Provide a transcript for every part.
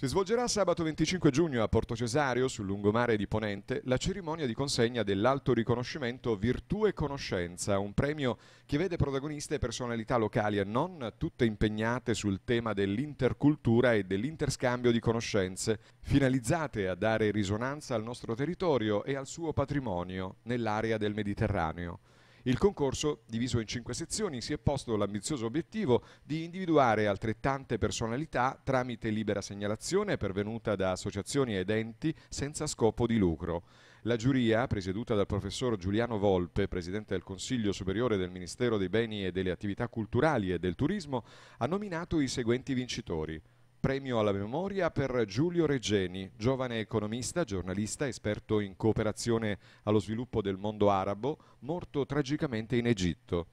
Si svolgerà sabato 25 giugno a Porto Cesario, sul lungomare di Ponente, la cerimonia di consegna dell'alto riconoscimento Virtù e Conoscenza, un premio che vede protagoniste personalità locali e non tutte impegnate sul tema dell'intercultura e dell'interscambio di conoscenze, finalizzate a dare risonanza al nostro territorio e al suo patrimonio nell'area del Mediterraneo. Il concorso, diviso in cinque sezioni, si è posto l'ambizioso obiettivo di individuare altrettante personalità tramite libera segnalazione pervenuta da associazioni ed enti senza scopo di lucro. La giuria, presieduta dal professor Giuliano Volpe, presidente del Consiglio Superiore del Ministero dei Beni e delle Attività Culturali e del Turismo, ha nominato i seguenti vincitori. Premio alla memoria per Giulio Regeni, giovane economista, giornalista, esperto in cooperazione allo sviluppo del mondo arabo, morto tragicamente in Egitto.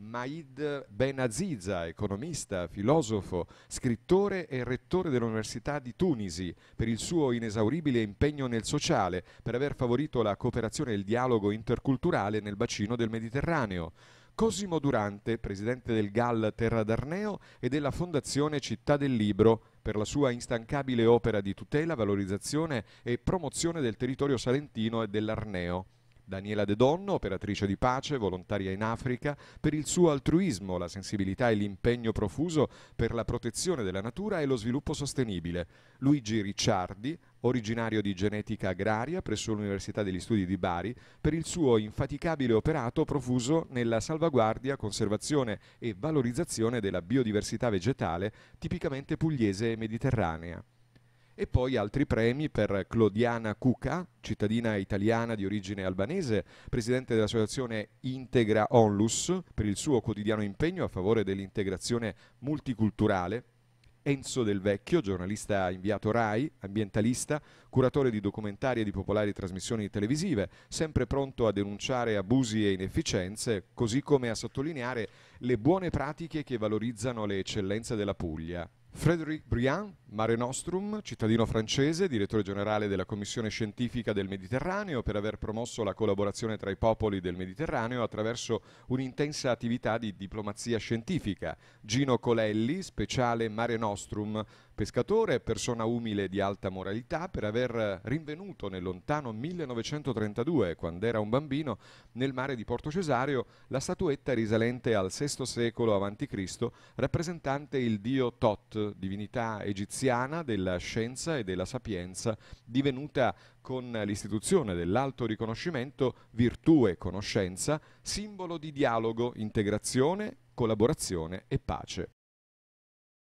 Maid Ben Aziza, economista, filosofo, scrittore e rettore dell'Università di Tunisi, per il suo inesauribile impegno nel sociale, per aver favorito la cooperazione e il dialogo interculturale nel bacino del Mediterraneo. Cosimo Durante, presidente del GAL Terra d'Arneo e della Fondazione Città del Libro, per la sua instancabile opera di tutela, valorizzazione e promozione del territorio salentino e dell'Arneo. Daniela De Donno, operatrice di pace, volontaria in Africa, per il suo altruismo, la sensibilità e l'impegno profuso per la protezione della natura e lo sviluppo sostenibile. Luigi Ricciardi, originario di genetica agraria presso l'Università degli Studi di Bari, per il suo infaticabile operato profuso nella salvaguardia, conservazione e valorizzazione della biodiversità vegetale tipicamente pugliese e mediterranea. E poi altri premi per Clodiana Cuca, cittadina italiana di origine albanese, presidente dell'associazione Integra Onlus, per il suo quotidiano impegno a favore dell'integrazione multiculturale Enzo Del Vecchio, giornalista inviato RAI, ambientalista, curatore di documentari e di popolari trasmissioni televisive, sempre pronto a denunciare abusi e inefficienze, così come a sottolineare le buone pratiche che valorizzano le eccellenze della Puglia. Frédéric Briand, Mare Nostrum, cittadino francese, direttore generale della Commissione Scientifica del Mediterraneo, per aver promosso la collaborazione tra i popoli del Mediterraneo attraverso un'intensa attività di diplomazia scientifica. Gino Colelli, speciale Mare Nostrum, pescatore, persona umile di alta moralità, per aver rinvenuto nel lontano 1932, quando era un bambino, nel mare di Porto Cesareo, la statuetta risalente al VI secolo a.C., rappresentante il dio Tot, divinità egiziana veneziana della scienza e della sapienza, divenuta con l'istituzione dell'alto riconoscimento Virtù e Conoscenza, simbolo di dialogo, integrazione, collaborazione e pace.